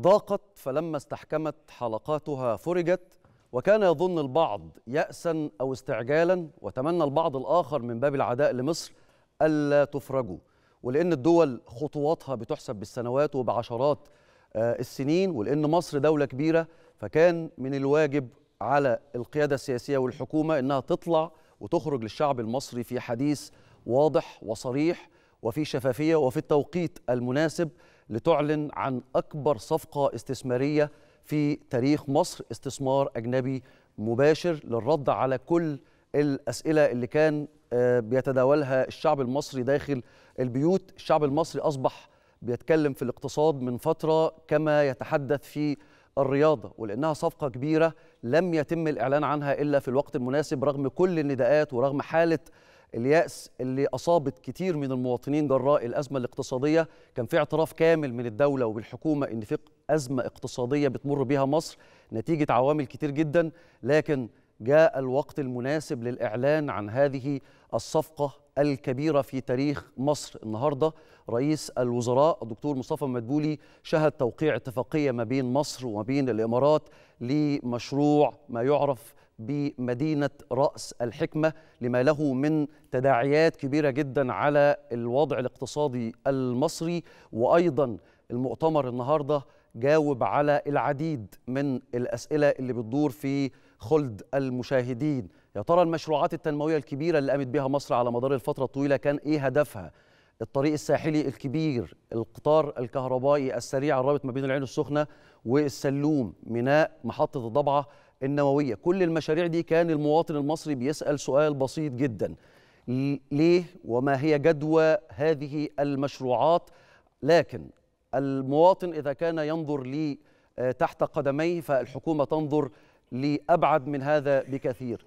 ضاقت فلما استحكمت حلقاتها فرجت وكان يظن البعض يأسا أو استعجالا وتمنى البعض الآخر من باب العداء لمصر ألا تفرجوا ولأن الدول خطواتها بتحسب بالسنوات وبعشرات آه، السنين ولأن مصر دولة كبيرة فكان من الواجب على القيادة السياسية والحكومة أنها تطلع وتخرج للشعب المصري في حديث واضح وصريح وفي شفافية وفي التوقيت المناسب لتعلن عن أكبر صفقة استثمارية في تاريخ مصر استثمار أجنبي مباشر للرد على كل الأسئلة اللي كان آه، بيتداولها الشعب المصري داخل البيوت الشعب المصري أصبح بيتكلم في الاقتصاد من فترة كما يتحدث في الرياضة ولأنها صفقة كبيرة لم يتم الإعلان عنها إلا في الوقت المناسب رغم كل النداءات ورغم حالة اليأس اللي أصابت كتير من المواطنين جراء الأزمة الاقتصادية كان في اعتراف كامل من الدولة وبالحكومة إن في أزمة اقتصادية بتمر بها مصر نتيجة عوامل كتير جدا لكن جاء الوقت المناسب للإعلان عن هذه الصفقة الكبيرة في تاريخ مصر النهاردة رئيس الوزراء الدكتور مصطفى مدبولي شهد توقيع اتفاقية ما بين مصر وما بين الإمارات لمشروع ما يعرف بمدينة رأس الحكمة لما له من تداعيات كبيرة جدا على الوضع الاقتصادي المصري وأيضا المؤتمر النهارده جاوب على العديد من الأسئلة اللي بتدور في خلد المشاهدين يا ترى المشروعات التنموية الكبيرة اللي قامت بها مصر على مدار الفترة الطويلة كان إيه هدفها؟ الطريق الساحلي الكبير القطار الكهربائي السريع الرابط ما بين العين السخنة والسلوم ميناء محطة الضبعة النوويه كل المشاريع دي كان المواطن المصري بيسال سؤال بسيط جدا ليه وما هي جدوى هذه المشروعات لكن المواطن اذا كان ينظر لي آه، تحت قدميه فالحكومه تنظر لابعد من هذا بكثير